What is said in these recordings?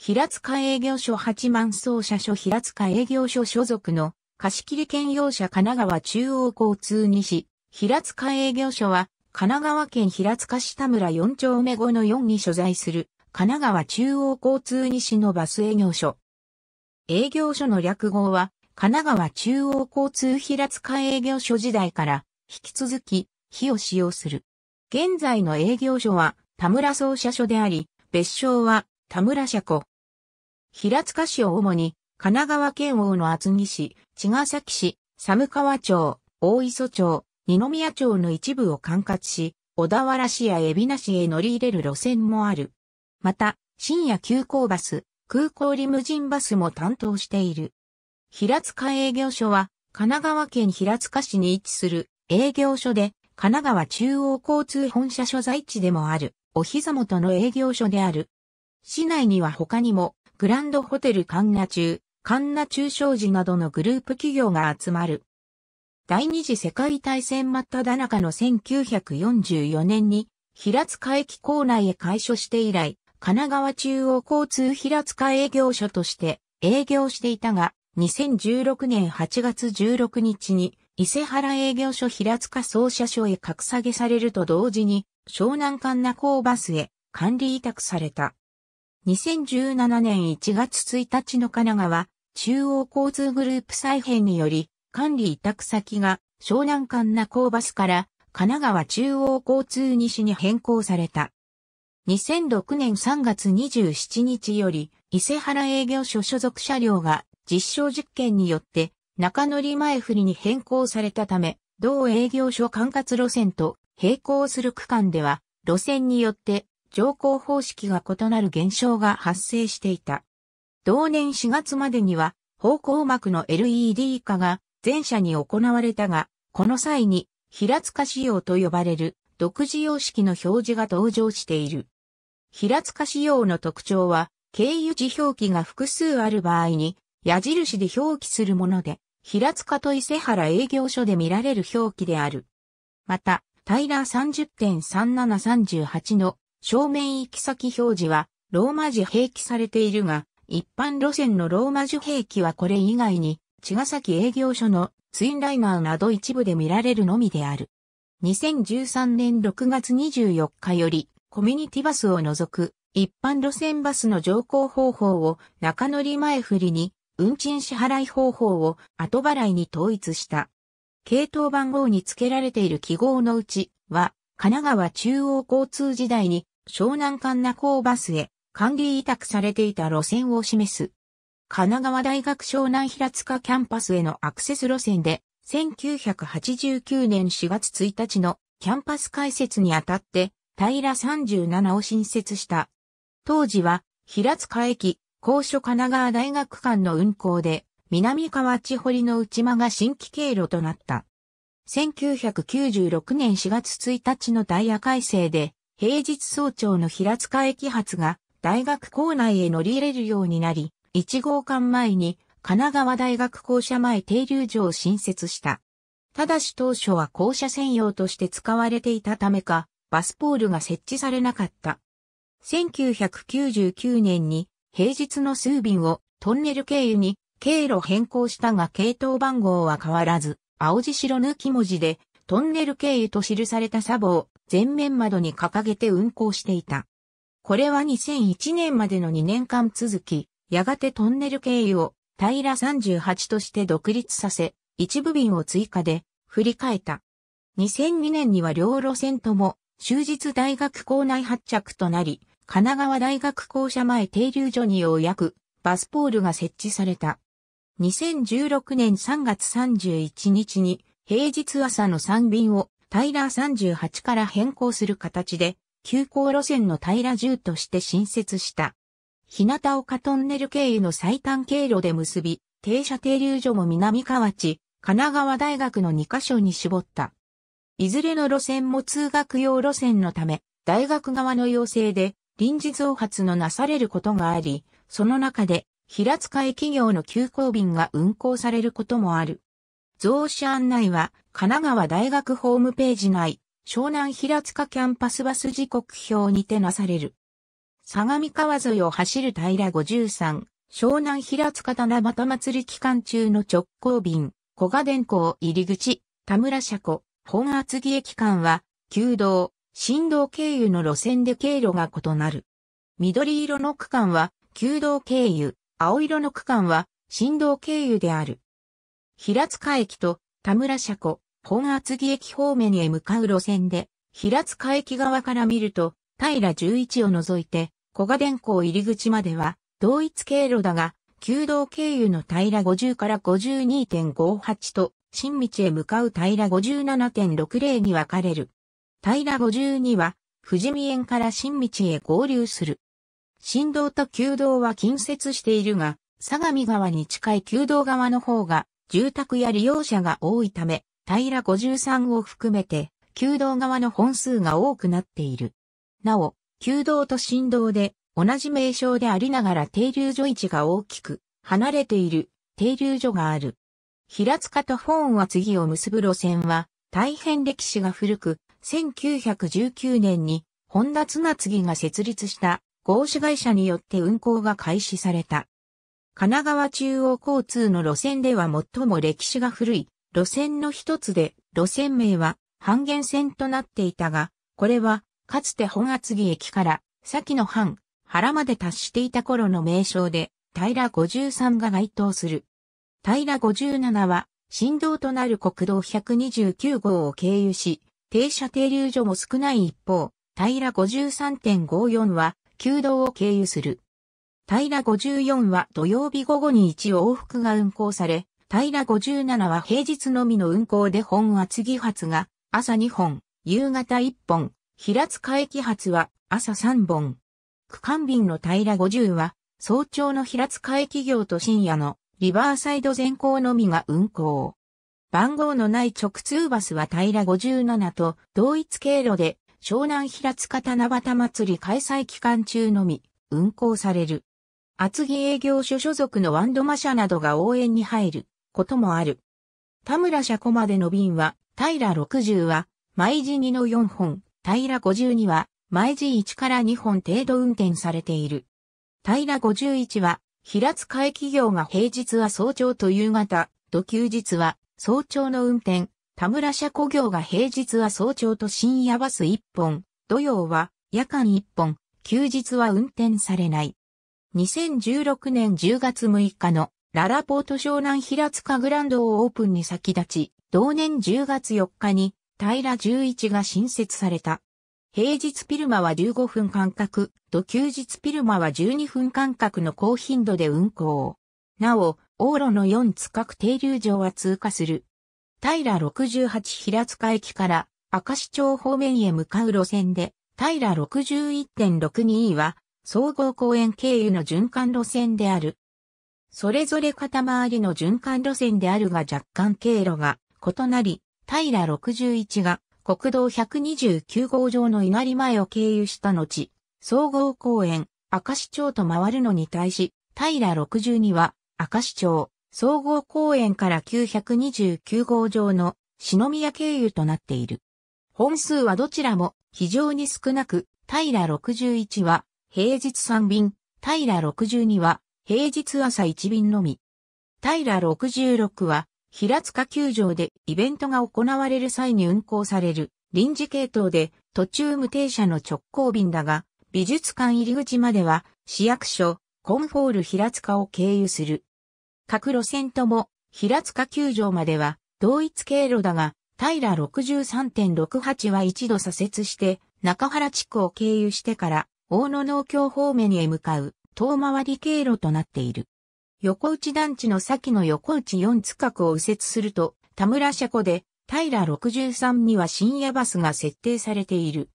平塚営業所八万総社所平塚営業所所属の貸切兼用車神奈川中央交通西、平塚営業所は神奈川県平塚市田村4丁目後の4に所在する神奈川中央交通西のバス営業所。営業所の略号は神奈川中央交通平塚営業所時代から引き続き火を使用する。現在の営業所は田村総社所であり、別称は田村社庫、平塚市を主に、神奈川県王の厚木市、茅ヶ崎市、寒川町、大磯町、二宮町の一部を管轄し、小田原市や海老名市へ乗り入れる路線もある。また、深夜急行バス、空港リムジンバスも担当している。平塚営業所は、神奈川県平塚市に位置する営業所で、神奈川中央交通本社所在地でもある、お膝元の営業所である。市内には他にも、グランドホテルカンナ中、カンナ中商事などのグループ企業が集まる。第二次世界大戦真っ只中の1944年に、平塚駅構内へ開所して以来、神奈川中央交通平塚営業所として営業していたが、2016年8月16日に伊勢原営業所平塚総社所へ格下げされると同時に湘南環那港バスへ管理委託された。2017年1月1日の神奈川中央交通グループ再編により、管理委託先が湘南間那高バスから神奈川中央交通西に変更された。2006年3月27日より、伊勢原営業所所属車両が実証実験によって中乗り前振りに変更されたため、同営業所管轄路線と並行する区間では、路線によって乗降方式が異なる現象が発生していた。同年4月までには、方向膜の LED 化が全社に行われたが、この際に平塚仕様と呼ばれる独自様式の表示が登場している。平塚仕様の特徴は、経由地表記が複数ある場合に、矢印で表記するもので、平塚と伊勢原営業所で見られる表記である。また、タイラー30.3738の正面行き先表示はローマ字併記されているが、一般路線のローマ字併記はこれ以外に、茅ヶ崎営業所のツインライナーなど一部で見られるのみである。2013年6月24日より、コミュニティバスを除く一般路線バスの乗降方法を中乗り前振りに、運賃支払い方法を後払いに統一した。系統番号に付けられている記号のうちは、神奈川中央交通時代に湘南館ナ港バスへ管理委託されていた路線を示す。神奈川大学湘南平塚キャンパスへのアクセス路線で、1989年4月1日のキャンパス開設にあたって、平37を新設した。当時は、平塚駅、高所神奈川大学間の運行で、南河内堀の内間が新規経路となった。1996年4月1日のダイヤ改正で、平日早朝の平塚駅発が大学構内へ乗り入れるようになり、1号館前に神奈川大学校舎前停留所を新設した。ただし当初は校舎専用として使われていたためか、バスポールが設置されなかった。1999年に平日の数便をトンネル経由に経路変更したが系統番号は変わらず、青地白抜き文字でトンネル経由と記されたサボを全面窓に掲げて運行していた。これは2001年までの2年間続き、やがてトンネル経由を平38として独立させ、一部便を追加で振り替えた。2002年には両路線とも終日大学校内発着となり、神奈川大学校舎前停留所にようやくバスポールが設置された。2016年3月31日に平日朝の3便をタイラー38から変更する形で、急行路線のタイラ10として新設した。日向丘トンネル経由の最短経路で結び、停車停留所も南河内、神奈川大学の2カ所に絞った。いずれの路線も通学用路線のため、大学側の要請で臨時増発のなされることがあり、その中で平塚駅業の急行便が運行されることもある。増資案内は、神奈川大学ホームページ内、湘南平塚キャンパスバス時刻表にてなされる。相模川沿いを走る平53、湘南平塚七夕祭り期間中の直行便、小賀電工入り口、田村車庫、本厚木駅間は、旧道、新道経由の路線で経路が異なる。緑色の区間は、旧道経由、青色の区間は、新道経由である。平塚駅と田村車庫、本厚木駅方面へ向かう路線で、平塚駅側から見ると、平11を除いて、小賀電工入り口までは、同一経路だが、旧道経由の平50から52.58と、新道へ向かう平57.60に分かれる。平52は、富士見園から新道へ合流する。新道と旧道は近接しているが、相模川に近い旧道側の方が住宅や利用者が多いため、平53を含めて、旧道側の本数が多くなっている。なお、旧道と新道で同じ名称でありながら停留所位置が大きく離れている停留所がある。平塚と本は次を結ぶ路線は大変歴史が古く、1919年に本田綱次が設立した合資会社によって運行が開始された。神奈川中央交通の路線では最も歴史が古い路線の一つで、路線名は半減線となっていたが、これはかつて本厚木駅から先の半原まで達していた頃の名称で、平53が該当する。平57は、振動となる国道129号を経由し、停車停留所も少ない一方、平53.54は、旧道を経由する。平54は土曜日午後に1往復が運行され、平57は平日のみの運行で本厚木発が朝2本、夕方1本、平塚駅発は朝3本。区間便の平50は早朝の平塚駅業と深夜のリバーサイド全行のみが運行。番号のない直通バスは平57と同一経路で湘南平塚七夕祭り開催期間中のみ運行される。厚木営業所所属のワンドマ社などが応援に入ることもある。田村車庫までの便は、平60は、毎時2の4本、平52は、毎時1から2本程度運転されている。平51は、平塚駅業が平日は早朝と夕方、土休日は、早朝の運転、田村車庫業が平日は早朝と深夜バス1本、土曜は夜間1本、休日は運転されない。2016年10月6日のララポート湘南平塚グランドをオープンに先立ち、同年10月4日に平十一が新設された。平日ピルマは15分間隔と休日ピルマは12分間隔の高頻度で運行。なお、往路の4つ各停留場は通過する。平68平塚駅から明石町方面へ向かう路線で、平61.62位は総合公園経由の循環路線である。それぞれ片回りの循環路線であるが若干経路が異なり、平61が国道129号上の稲荷前を経由した後、総合公園、明石町と回るのに対し、平62は明石町、総合公園から929号上の篠宮経由となっている。本数はどちらも非常に少なく、平61は平日3便、平62は、平日朝1便のみ。平66は、平塚球場でイベントが行われる際に運行される臨時系統で途中無停車の直行便だが、美術館入り口までは市役所、コンフォール平塚を経由する。各路線とも平塚球場までは同一経路だが、平63.68は一度左折して中原地区を経由してから大野農協方面へ向かう遠回り経路となっている。横内団地の先の横内4区角を右折すると、田村車庫で、平63には深夜バスが設定されている。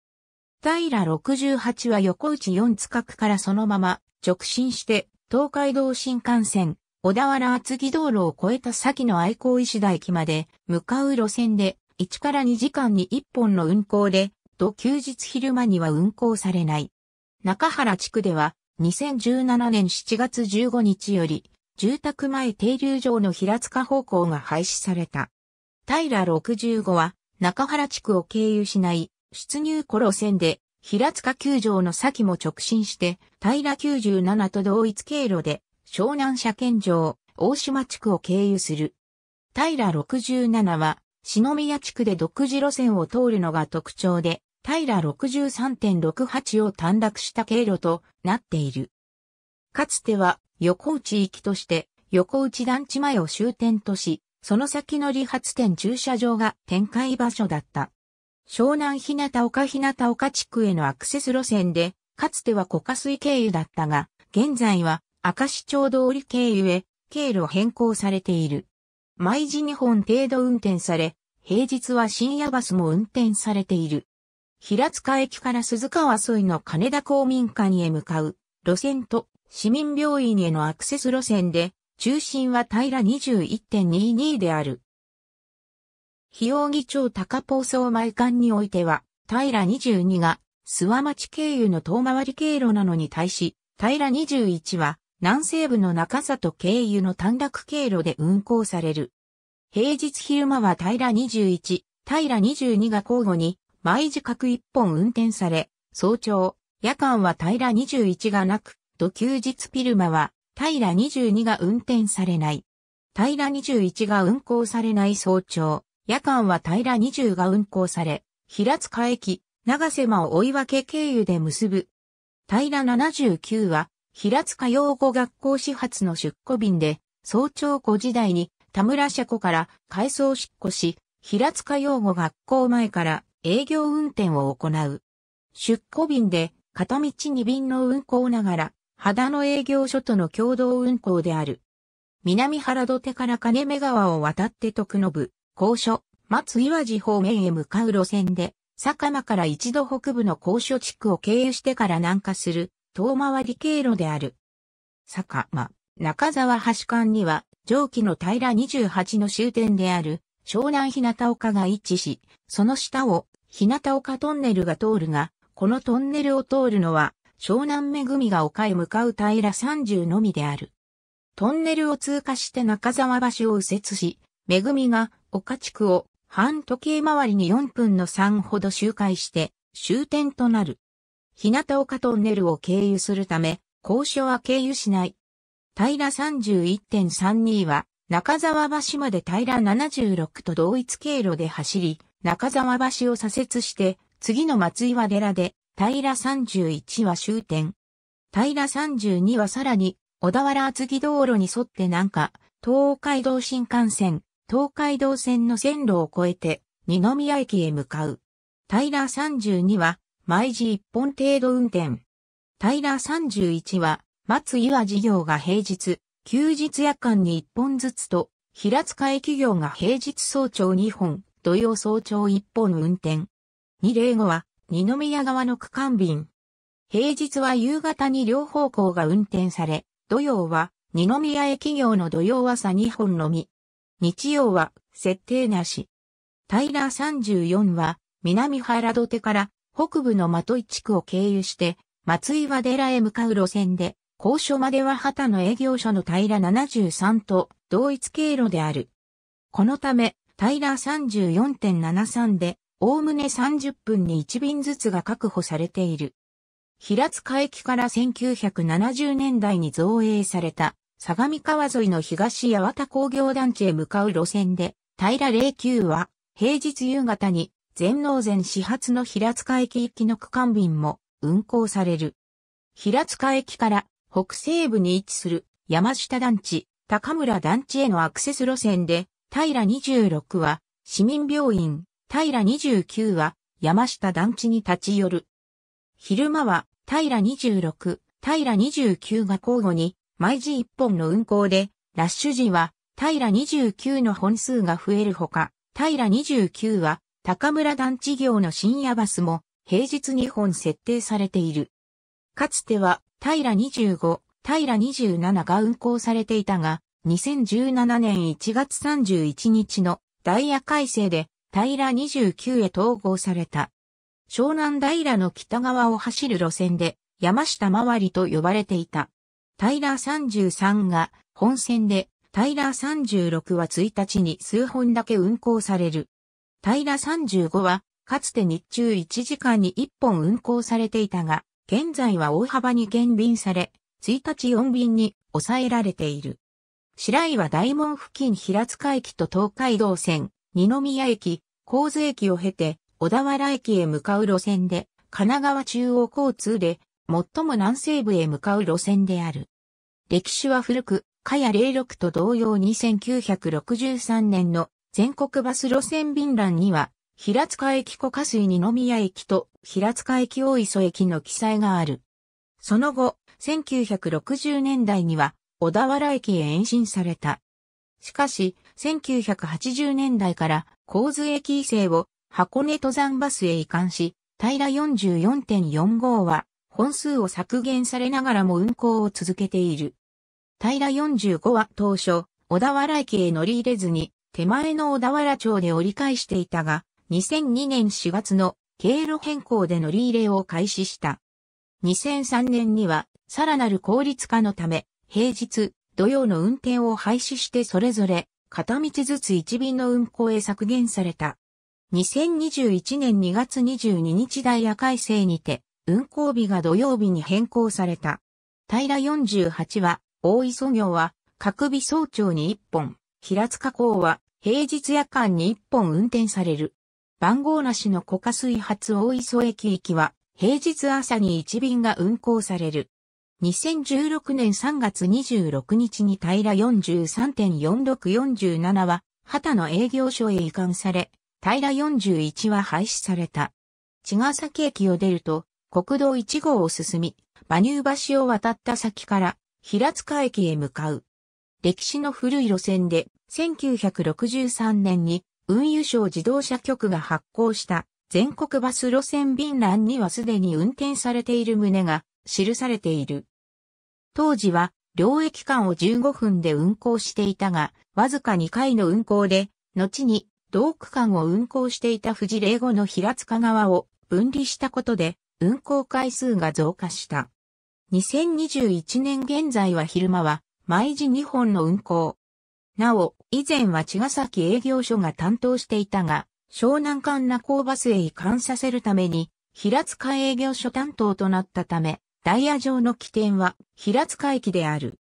平68は横内4区角からそのまま直進して、東海道新幹線、小田原厚木道路を越えた先の愛好石田駅まで向かう路線で、1から2時間に1本の運行で、と休日昼間には運行されない。中原地区では、2017年7月15日より、住宅前停留場の平塚方向が廃止された。平65は、中原地区を経由しない、出入庫路線で、平塚球場の先も直進して、平97と同一経路で、湘南車検場、大島地区を経由する。平67は、篠宮地区で独自路線を通るのが特徴で、平63.68を短絡した経路となっている。かつては横内行きとして横内団地前を終点とし、その先の理髪店駐車場が展開場所だった。湘南日向岡日向岡地区へのアクセス路線で、かつては小下水経由だったが、現在は明石町通り経由へ経路変更されている。毎時2本程度運転され、平日は深夜バスも運転されている。平塚駅から鈴川沿いの金田公民館へ向かう路線と市民病院へのアクセス路線で、中心は平21.22である。日用議長高ポ総前館においては、平22が諏訪町経由の遠回り経路なのに対し、平21は南西部の中里経由の短絡経路で運行される。平日昼間は平21、平22が交互に毎時各一本運転され、早朝、夜間は平21がなく、土休日ピルマは平22が運転されない。平21が運行されない早朝、夜間は平20が運行され、平塚駅、長瀬間を追い分け経由で結ぶ。平79は、平塚養護学校始発の出庫便で、早朝5時台に田村車庫から改装出庫し、平塚養護学校前から営業運転を行う。出庫便で片道2便の運行ながら、秦野営業所との共同運行である。南原土手から金目川を渡って徳信、高所、松岩寺方面へ向かう路線で、坂間から一度北部の高所地区を経由してから南下する、遠回り経路である。坂間、中沢橋間には、上記の平28の終点である、湘南日向丘が一致し、その下を日向丘トンネルが通るが、このトンネルを通るのは、湘南恵みが丘へ向かう平30のみである。トンネルを通過して中沢橋を右折し、恵みが丘地区を半時計回りに4分の3ほど周回して終点となる。日向丘トンネルを経由するため、交所は経由しない。平31.32は中沢橋まで平76と同一経路で走り、中沢橋を左折して、次の松岩寺で、平31は終点。平32はさらに、小田原厚木道路に沿って南下、東海道新幹線、東海道線の線路を越えて、二宮駅へ向かう。平32は、毎時一本程度運転。平31は、松岩事業が平日、休日夜間に一本ずつと、平塚駅業が平日早朝二本、土曜早朝一本運転。二例後は、二宮側の区間便。平日は夕方に両方向が運転され、土曜は、二宮駅業の土曜朝二本のみ。日曜は、設定なし。タイラー34は、南原土手から北部の的井地区を経由して、松岩寺へ向かう路線で、高所までは旗の営業所の平73と同一経路である。このため、タイラー34.73で、おおむね30分に1便ずつが確保されている。平塚駅から1970年代に造営された、相模川沿いの東八幡工業団地へ向かう路線で、平09は、平日夕方に、全農前始発の平塚駅行きの区間便も運行される。平塚駅から北西部に位置する山下団地、高村団地へのアクセス路線で平26は市民病院、平29は山下団地に立ち寄る。昼間は平26、平29が交互に毎時1本の運行で、ラッシュ時は平29の本数が増えるほか、平29は高村団地業の深夜バスも平日2本設定されている。かつては平25、平27が運行されていたが、2017年1月31日のダイヤ改正で平29へ統合された。湘南平の北側を走る路線で山下周りと呼ばれていた。平33が本線で平36は1日に数本だけ運行される。平35はかつて日中1時間に1本運行されていたが、現在は大幅に減便され、1日4便に抑えられている。白岩大門付近平塚駅と東海道線、二宮駅、神津駅を経て、小田原駅へ向かう路線で、神奈川中央交通で、最も南西部へ向かう路線である。歴史は古く、かや06と同様2 9 6 3年の全国バス路線便欄には、平塚駅小河水二宮駅と平塚駅大磯駅の記載がある。その後、1960年代には小田原駅へ延伸された。しかし、1980年代から洪津駅伊勢を箱根登山バスへ移管し、平44.45は本数を削減されながらも運行を続けている。平45は当初、小田原駅へ乗り入れずに、手前の小田原町で折り返していたが、2002年4月の経路変更で乗り入れを開始した。2003年には、さらなる効率化のため、平日、土曜の運転を廃止してそれぞれ、片道ずつ1便の運行へ削減された。2021年2月22日ダイヤ改正にて、運行日が土曜日に変更された。平48は、大磯行は、各日早朝に1本、平塚港は、平日夜間に1本運転される。番号なしの小加水発大磯駅行きは、平日朝に1便が運行される。2016年3月26日に平43.4647は、旗の営業所へ移管され、平41は廃止された。茅ヶ崎駅を出ると、国道1号を進み、馬乳橋を渡った先から、平塚駅へ向かう。歴史の古い路線で、1963年に運輸省自動車局が発行した全国バス路線便欄にはすでに運転されている旨が記されている。当時は両駅間を15分で運行していたが、わずか2回の運行で、後に同区間を運行していた富士霊後の平塚川を分離したことで、運行回数が増加した。2021年現在は昼間は、毎時2本の運行。なお、以前は茅ヶ崎営業所が担当していたが、湘南間那港バスへ移管させるために、平塚営業所担当となったため、ダイヤ上の起点は平塚駅である。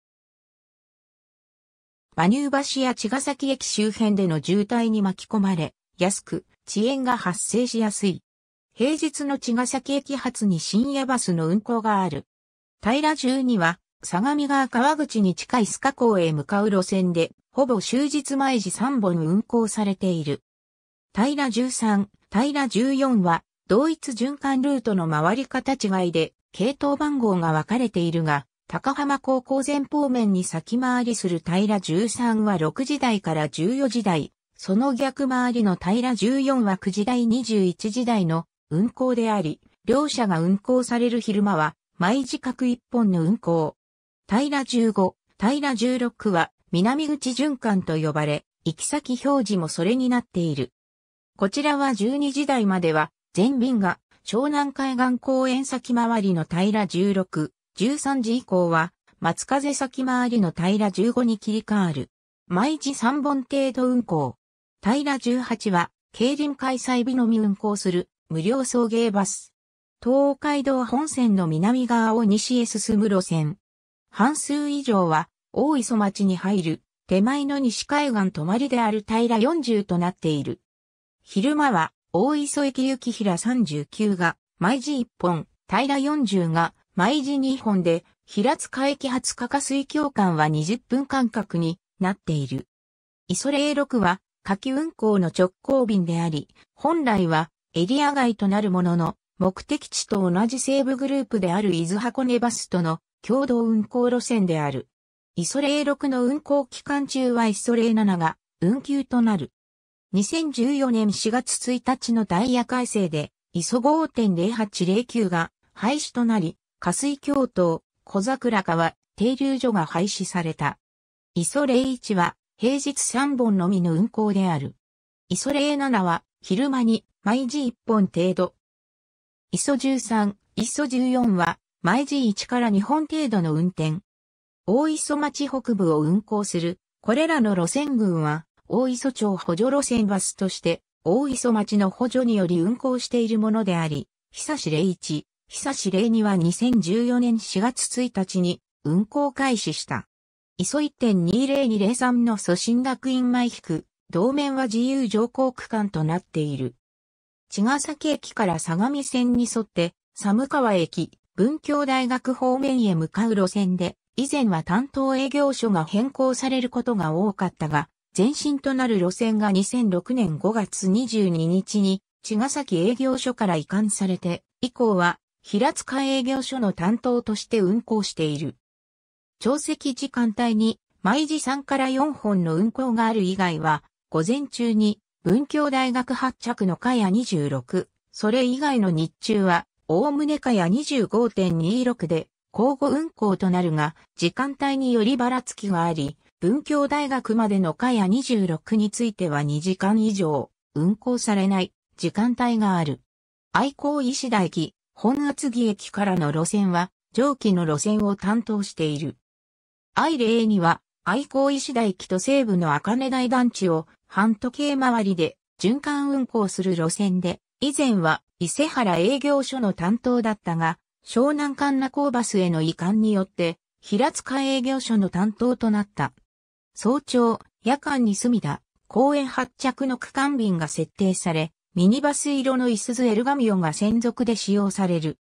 馬入橋や茅ヶ崎駅周辺での渋滞に巻き込まれ、安く遅延が発生しやすい。平日の茅ヶ崎駅発に深夜バスの運行がある。平中には、相模川川口に近い須賀港へ向かう路線で、ほぼ終日毎時3本運行されている。平13、平14は、同一循環ルートの回り方違いで、系統番号が分かれているが、高浜高校前方面に先回りする平13は6時台から14時台、その逆回りの平14は9時台21時台の運行であり、両者が運行される昼間は、毎時各1本の運行。平15、平16は南口循環と呼ばれ、行き先表示もそれになっている。こちらは12時台までは全便が湘南海岸公園先回りの平16、13時以降は、松風先回りの平15に切り替わる。毎時3本程度運行。平18は、競輪開催日のみ運行する、無料送迎バス。東海道本線の南側を西へ進む路線。半数以上は、大磯町に入る、手前の西海岸泊まりである平40となっている。昼間は、大磯駅き平39が、毎時1本、平40が、毎時2本で、平塚駅発加加水橋間は20分間隔になっている。磯零6は、下記運行の直行便であり、本来はエリア外となるものの、目的地と同じ西部グループである伊豆箱根バスとの共同運行路線である。磯ソレ6の運行期間中は磯ソレ7が運休となる。2014年4月1日のダイヤ改正で、ISO 5.0809が廃止となり、下水橋頭、小桜川、停留所が廃止された。ISO 01は、平日3本のみの運行である。ISO 07は、昼間に、毎時1本程度。ISO 13、ISO 14は、毎時1から2本程度の運転。大磯町北部を運行する、これらの路線群は、大磯町補助路線バスとして、大磯町の補助により運行しているものであり、久志礼1、久志礼2は2014年4月1日に運行開始した。磯1.20203の祖神学院前引く、同面は自由乗降区間となっている。茅ヶ崎駅から相模線に沿って、寒川駅、文教大学方面へ向かう路線で、以前は担当営業所が変更されることが多かったが、前身となる路線が2006年5月22日に茅ヶ崎営業所から移管されて、以降は平塚営業所の担当として運行している。朝席時間帯に毎時3から4本の運行がある以外は、午前中に文教大学発着のかや26、それ以外の日中は、おおむねかや25.26で、交互運行となるが、時間帯によりばらつきがあり、文教大学までのカヤ26については2時間以上、運行されない時間帯がある。愛好石田駅、本厚木駅からの路線は、上記の路線を担当している。愛霊には、愛好石田駅と西部の赤根台団地を、半時計回りで、循環運行する路線で、以前は伊勢原営業所の担当だったが、湘南環那ーバスへの移管によって、平塚営業所の担当となった。早朝、夜間に住みだ、公園発着の区間便が設定され、ミニバス色のイスズエルガミオンが専属で使用される。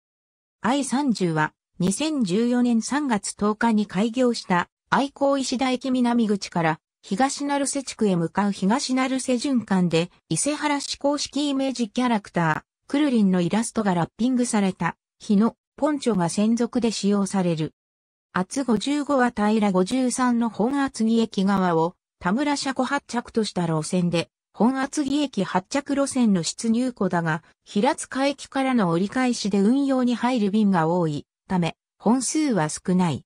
I30 は2014年3月10日に開業した愛好石田駅南口から東成瀬地区へ向かう東成瀬循環で伊勢原市公式イメージキャラクター、クルリンのイラストがラッピングされた日のポンチョが専属で使用される。厚55は平53の本厚木駅側を田村車庫発着とした路線で、本厚木駅発着路線の出入庫だが、平塚駅からの折り返しで運用に入る便が多いため、本数は少ない。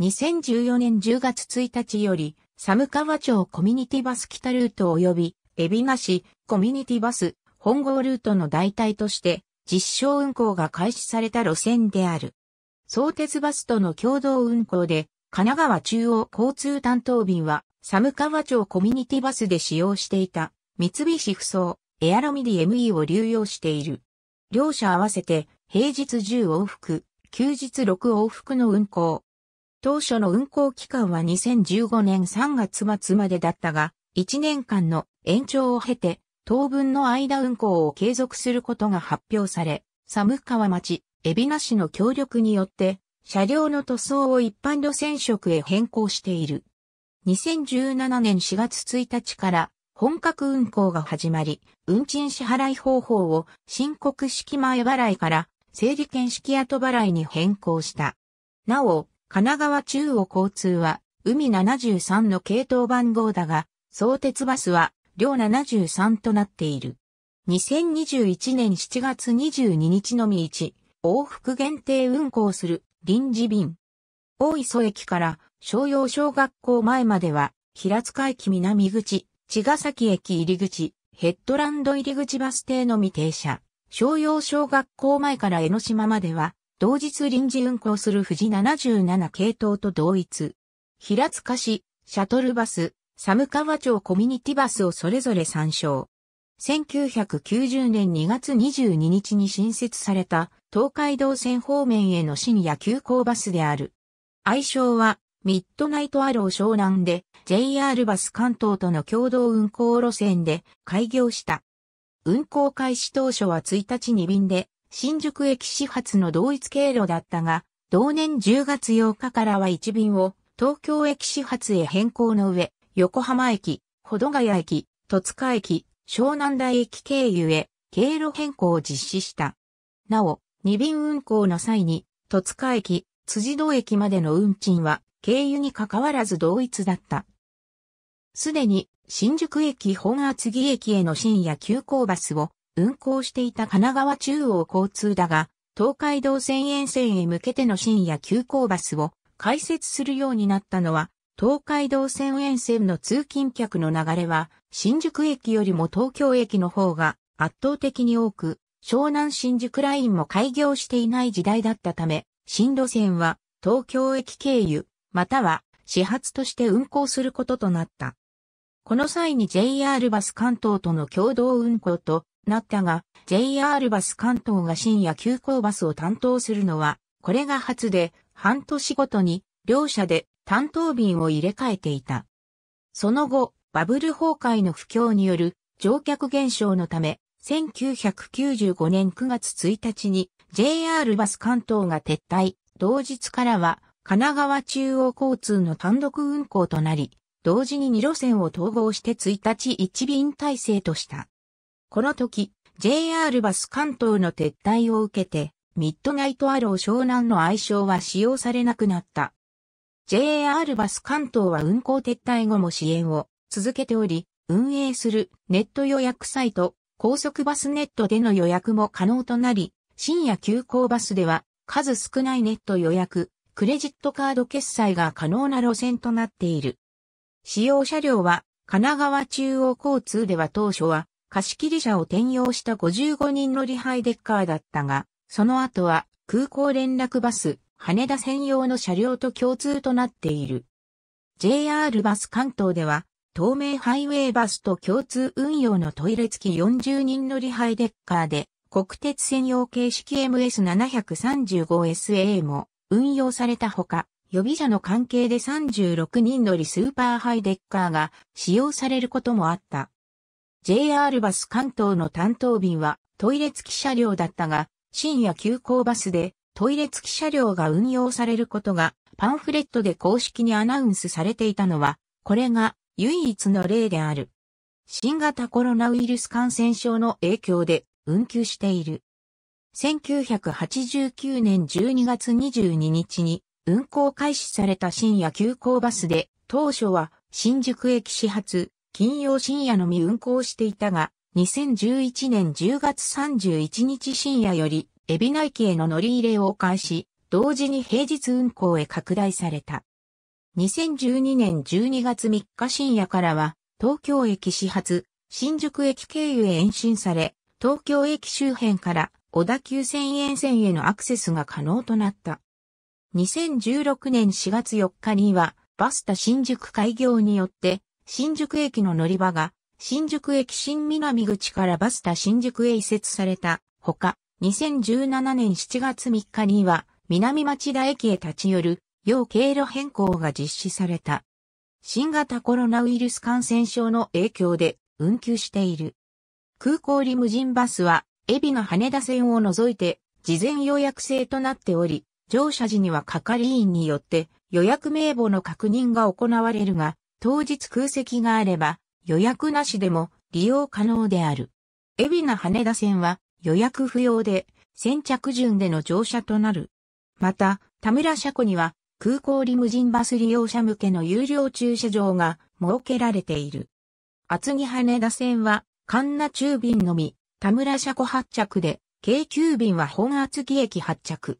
2014年10月1日より、寒川町コミュニティバス北ルート及び、海老名市コミュニティバス本郷ルートの代替として、実証運行が開始された路線である。相鉄バスとの共同運行で、神奈川中央交通担当便は、寒川町コミュニティバスで使用していた、三菱不そエアロミディ ME を流用している。両社合わせて、平日10往復、休日6往復の運行。当初の運行期間は2015年3月末までだったが、1年間の延長を経て、当分の間運行を継続することが発表され、寒川町、海老名市の協力によって、車両の塗装を一般路線色へ変更している。2017年4月1日から本格運行が始まり、運賃支払い方法を申告式前払いから整理券式後払いに変更した。なお、神奈川中央交通は海73の系統番号だが、相鉄バスは両73となっている。2021年7月22日のみ1、往復限定運行する臨時便。大磯駅から商用小学校前までは、平塚駅南口、茅ヶ崎駅入り口、ヘッドランド入り口バス停のみ停車。商用小学校前から江ノ島までは、同日臨時運行する富士77系統と同一。平塚市、シャトルバス、寒川町コミュニティバスをそれぞれ参照。1990年2月22日に新設された東海道線方面への深夜急行バスである。愛称は、ミッドナイトアロー湘南で JR バス関東との共同運行路線で開業した。運行開始当初は1日に便で新宿駅始発の同一経路だったが、同年10月8日からは1便を東京駅始発へ変更の上、横浜駅、保土ヶ谷駅、戸塚駅、湘南台駅経由へ経路変更を実施した。なお、二便運行の際に、戸塚駅、辻堂駅までの運賃は、経由に関わらず同一だった。すでに、新宿駅本厚木駅への深夜急行バスを運行していた神奈川中央交通だが、東海道線沿線へ向けての深夜急行バスを開設するようになったのは、東海道線沿線の通勤客の流れは、新宿駅よりも東京駅の方が圧倒的に多く、湘南新宿ラインも開業していない時代だったため、新路線は東京駅経由、または始発として運行することとなった。この際に JR バス関東との共同運行となったが、JR バス関東が深夜急行バスを担当するのは、これが初で、半年ごとに、両社で担当便を入れ替えていた。その後、バブル崩壊の不況による乗客減少のため、1995年9月1日に JR バス関東が撤退、同日からは神奈川中央交通の単独運行となり、同時に2路線を統合して1日1便体制とした。この時、JR バス関東の撤退を受けて、ミッドナイトアロー湘南の愛称は使用されなくなった。JR バス関東は運行撤退後も支援を続けており、運営するネット予約サイト高速バスネットでの予約も可能となり、深夜急行バスでは数少ないネット予約、クレジットカード決済が可能な路線となっている。使用車両は神奈川中央交通では当初は貸切車を転用した55人乗りハイデッカーだったが、その後は空港連絡バス、羽田専用の車両と共通となっている。JR バス関東では透明ハイウェイバスと共通運用のトイレ付き40人乗りハイデッカーで、国鉄専用形式 MS735SA も運用されたほか、予備車の関係で36人乗りスーパーハイデッカーが使用されることもあった。JR バス関東の担当便はトイレ付き車両だったが、深夜急行バスでトイレ付き車両が運用されることがパンフレットで公式にアナウンスされていたのは、これが唯一の例である。新型コロナウイルス感染症の影響で運休している。1989年12月22日に運行開始された深夜急行バスで、当初は新宿駅始発、金曜深夜のみ運行していたが、2011年10月31日深夜より、海老名駅への乗り入れを開始、同時に平日運行へ拡大された。2012年12月3日深夜からは、東京駅始発、新宿駅経由へ延伸され、東京駅周辺から小田急線沿線へのアクセスが可能となった。2016年4月4日には、バスタ新宿開業によって、新宿駅の乗り場が、新宿駅新南口からバスタ新宿へ移設されたほか、2017年7月3日には、南町田駅へ立ち寄る要経路変更が実施された。新型コロナウイルス感染症の影響で運休している。空港リムジンバスは、エビの羽田線を除いて、事前予約制となっており、乗車時には係員によって予約名簿の確認が行われるが、当日空席があれば予約なしでも利用可能である。エビの羽田線は予約不要で先着順での乗車となる。また、田村車庫には空港リムジンバス利用者向けの有料駐車場が設けられている。厚木羽田線は、神奈中便のみ、田村車庫発着で、京急便は本厚木駅発着。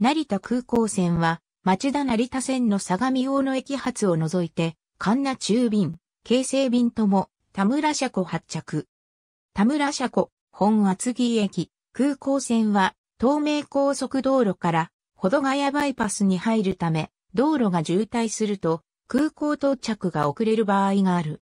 成田空港線は、町田成田線の相模大野駅発を除いて、神奈中便、京成便とも、田村車庫発着。田村車庫、本厚木駅、空港線は、東名高速道路から保土ヶ谷バイパスに入るため、道路が渋滞すると、空港到着が遅れる場合がある。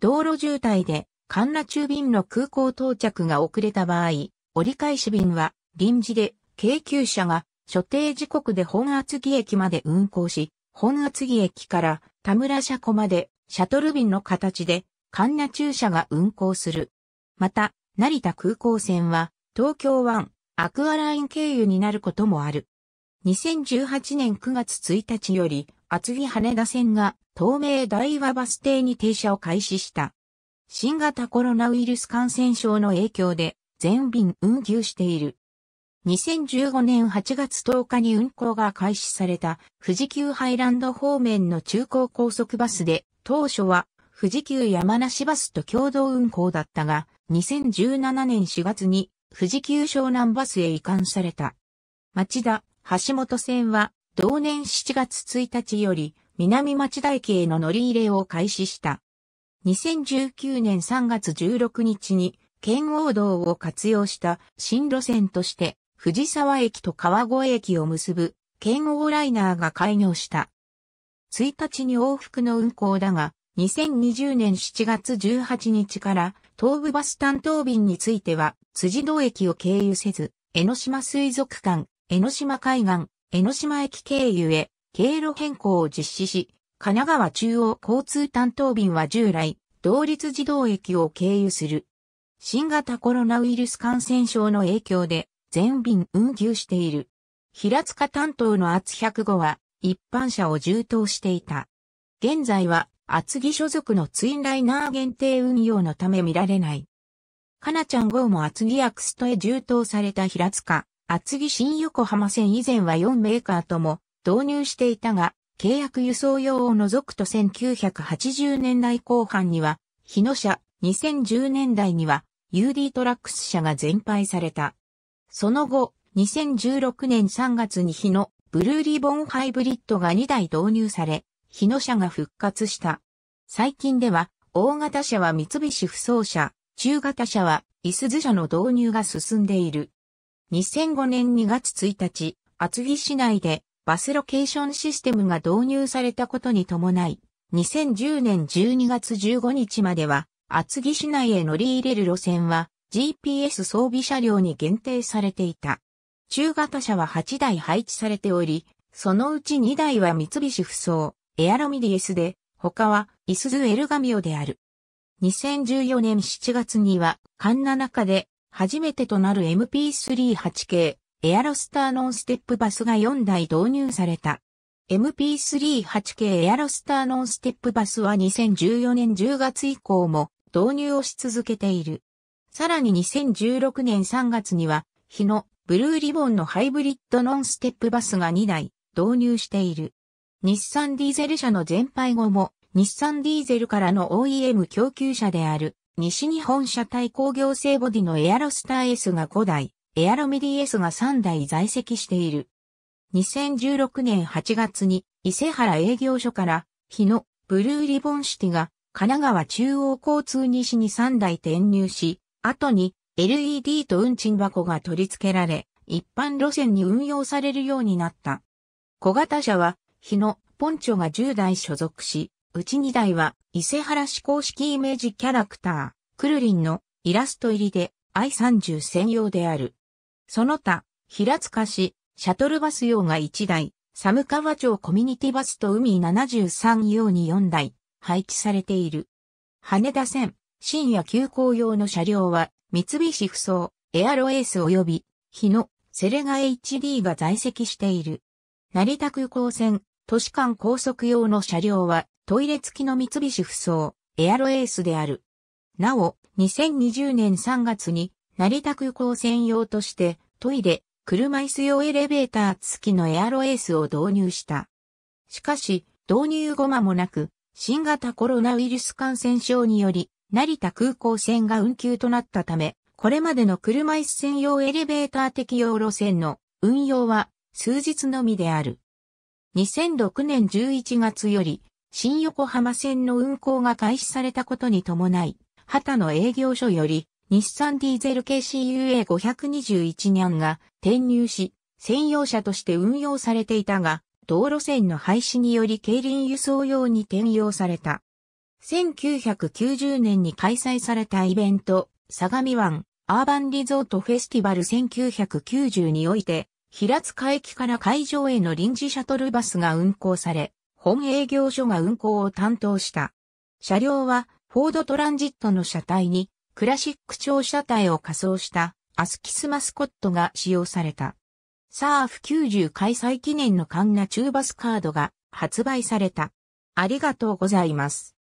道路渋滞で、ン那中便の空港到着が遅れた場合、折り返し便は、臨時で、京急車が、所定時刻で本厚木駅まで運行し、本厚木駅から田村車庫までシャトル便の形でン那中車が運行する。また、成田空港線は東京湾アクアライン経由になることもある。2018年9月1日より、厚木羽田線が東名大和バス停に停車を開始した。新型コロナウイルス感染症の影響で全便運休している。2015年8月10日に運行が開始された富士急ハイランド方面の中高高速バスで当初は富士急山梨バスと共同運行だったが2017年4月に富士急湘南バスへ移管された。町田、橋本線は同年7月1日より南町田駅への乗り入れを開始した。2019年3月16日に圏央道を活用した新路線として藤沢駅と川越駅を結ぶ圏央ライナーが開業した。1日に往復の運行だが、2020年7月18日から東武バス担当便については辻堂駅を経由せず、江ノ島水族館、江ノ島海岸、江ノ島駅経由へ、経路変更を実施し、神奈川中央交通担当便は従来、同立自動駅を経由する。新型コロナウイルス感染症の影響で、全便運休している。平塚担当の厚105は、一般車を充当していた。現在は、厚木所属のツインライナー限定運用のため見られない。かなちゃん号も厚木アクストへ充当された平塚。厚木新横浜線以前は4メーカーとも導入していたが、契約輸送用を除くと1980年代後半には、日野社、2010年代には UD トラックス社が全廃された。その後、2016年3月に日野、ブルーリボンハイブリッドが2台導入され、日野社が復活した。最近では、大型車は三菱不走車、中型車は、イス図社の導入が進んでいる。2005年2月1日、厚木市内でバスロケーションシステムが導入されたことに伴い、2010年12月15日までは、厚木市内へ乗り入れる路線は GPS 装備車両に限定されていた。中型車は8台配置されており、そのうち2台は三菱不走、エアロミディエスで、他はイスズエルガミオである。2014年7月には、カンナ中で初めてとなる MP38 系エアロスターノンステップバスが4台導入された。MP38 系エアロスターノンステップバスは2014年10月以降も導入をし続けている。さらに2016年3月には、日野ブルーリボンのハイブリッドノンステップバスが2台導入している。日産ディーゼル車の全廃後も、日産ディーゼルからの OEM 供給車である西日本車体工業製ボディのエアロスター S が5台、エアロミディ S が3台在籍している。2016年8月に伊勢原営業所から日野ブルーリボンシティが神奈川中央交通西に3台転入し、後に LED と運賃箱が取り付けられ、一般路線に運用されるようになった。小型車は日野ポンチョが10台所属し、うち2台は、伊勢原市公式イメージキャラクター、クルリンのイラスト入りで I30 専用である。その他、平塚市、シャトルバス用が1台、寒川町コミュニティバスと海73用に4台、配置されている。羽田線、深夜急行用の車両は、三菱ふそう、エアロエース及び、日野、セレガ HD が在籍している。成田空港線、都市間高速用の車両はトイレ付きの三菱不走、エアロエースである。なお、2020年3月に成田空港専用としてトイレ、車椅子用エレベーター付きのエアロエースを導入した。しかし、導入後間もなく、新型コロナウイルス感染症により、成田空港線が運休となったため、これまでの車椅子専用エレベーター適用路線の運用は数日のみである。2006年11月より、新横浜線の運行が開始されたことに伴い、旗の営業所より、日産ディーゼル KCUA521 ニャンが転入し、専用車として運用されていたが、道路線の廃止により競輪輸送用に転用された。1990年に開催されたイベント、相模湾アーバンリゾートフェスティバル1990において、平塚駅から会場への臨時シャトルバスが運行され、本営業所が運行を担当した。車両は、フォードトランジットの車体に、クラシック調車体を仮装した、アスキスマスコットが使用された。サーフ90開催記念のカンナ中バスカードが発売された。ありがとうございます。